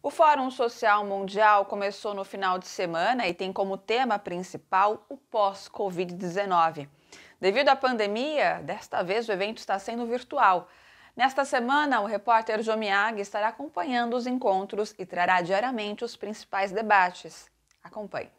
O Fórum Social Mundial começou no final de semana e tem como tema principal o pós-Covid-19. Devido à pandemia, desta vez o evento está sendo virtual. Nesta semana, o repórter Jomiag estará acompanhando os encontros e trará diariamente os principais debates. Acompanhe.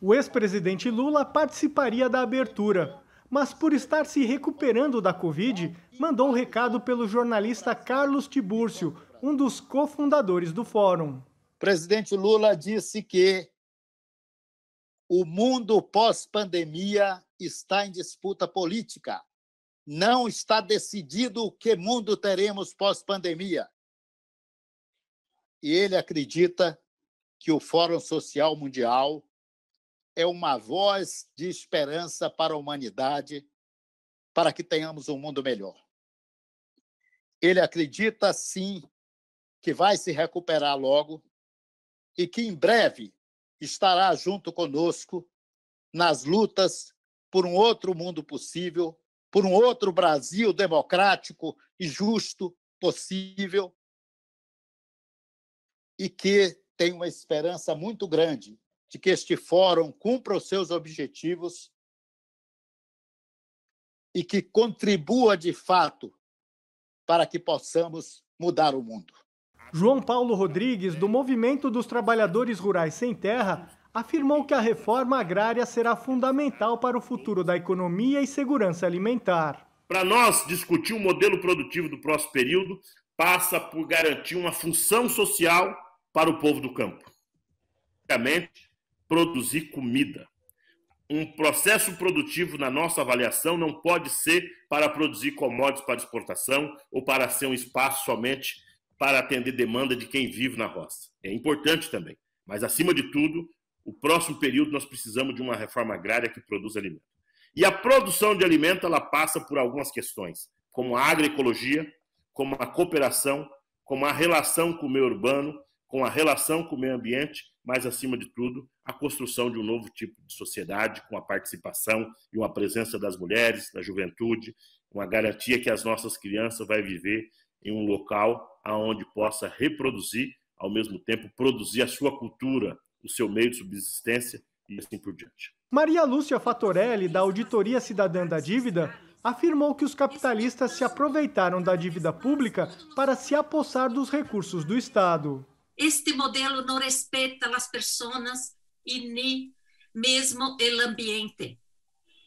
O ex-presidente Lula participaria da abertura, mas por estar se recuperando da Covid, mandou um recado pelo jornalista Carlos Tibúrcio um dos cofundadores do fórum. O presidente Lula disse que o mundo pós-pandemia está em disputa política. Não está decidido que mundo teremos pós-pandemia. E ele acredita que o Fórum Social Mundial é uma voz de esperança para a humanidade, para que tenhamos um mundo melhor. Ele acredita, sim, que vai se recuperar logo e que em breve estará junto conosco nas lutas por um outro mundo possível, por um outro Brasil democrático e justo possível, e que tem uma esperança muito grande de que este fórum cumpra os seus objetivos e que contribua de fato para que possamos mudar o mundo. João Paulo Rodrigues, do Movimento dos Trabalhadores Rurais Sem Terra, afirmou que a reforma agrária será fundamental para o futuro da economia e segurança alimentar. Para nós, discutir o modelo produtivo do próximo período passa por garantir uma função social para o povo do campo. Basicamente, produzir comida. Um processo produtivo, na nossa avaliação, não pode ser para produzir commodities para exportação ou para ser um espaço somente para atender demanda de quem vive na roça. É importante também. Mas, acima de tudo, o próximo período nós precisamos de uma reforma agrária que produza alimento. E a produção de alimento ela passa por algumas questões, como a agroecologia, como a cooperação, como a relação com o meio urbano, com a relação com o meio ambiente, mas acima de tudo, a construção de um novo tipo de sociedade com a participação e uma presença das mulheres, da juventude, uma garantia que as nossas crianças vai viver em um local aonde possa reproduzir, ao mesmo tempo produzir a sua cultura, o seu meio de subsistência e assim por diante. Maria Lúcia Fatorelli, da Auditoria Cidadã da Dívida, afirmou que os capitalistas se aproveitaram da dívida pública para se apossar dos recursos do Estado. Este modelo não respeita as pessoas e nem mesmo o ambiente.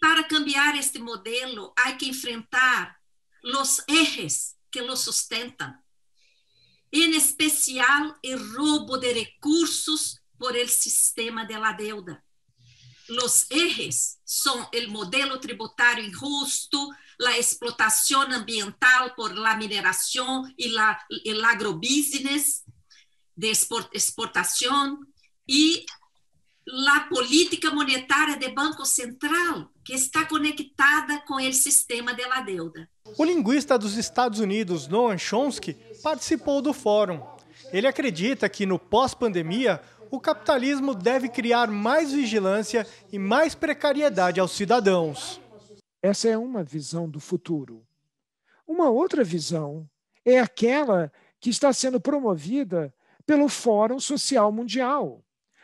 Para cambiar este modelo, há que enfrentar os erros que lo sustentan. En especial el robo de recursos por el sistema de la deuda. Los ejes son el modelo tributario injusto, la explotación ambiental por la mineración y la, el agrobusiness de exportación y la política monetária de Banco Central, que está conectada com o sistema de la deuda. O linguista dos Estados Unidos, Noam Chomsky, participou do fórum. Ele acredita que no pós-pandemia, o capitalismo deve criar mais vigilância e mais precariedade aos cidadãos. Essa é uma visão do futuro. Uma outra visão é aquela que está sendo promovida pelo Fórum Social Mundial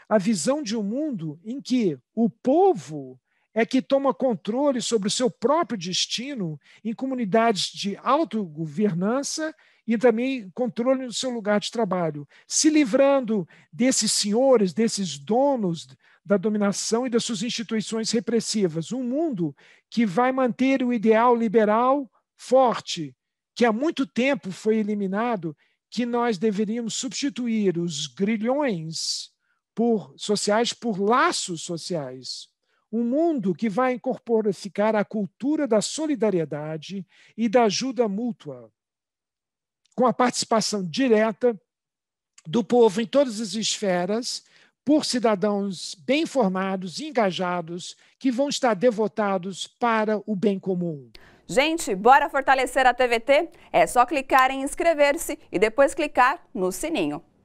a visão de um mundo em que o povo é que toma controle sobre o seu próprio destino em comunidades de autogovernança e também controle no seu lugar de trabalho, se livrando desses senhores, desses donos da dominação e das suas instituições repressivas. Um mundo que vai manter o ideal liberal forte, que há muito tempo foi eliminado, que nós deveríamos substituir os grilhões por sociais por laços sociais. Um mundo que vai incorporar a cultura da solidariedade e da ajuda mútua, com a participação direta do povo em todas as esferas, por cidadãos bem formados engajados que vão estar devotados para o bem comum. Gente, bora fortalecer a TVT? É só clicar em inscrever-se e depois clicar no sininho.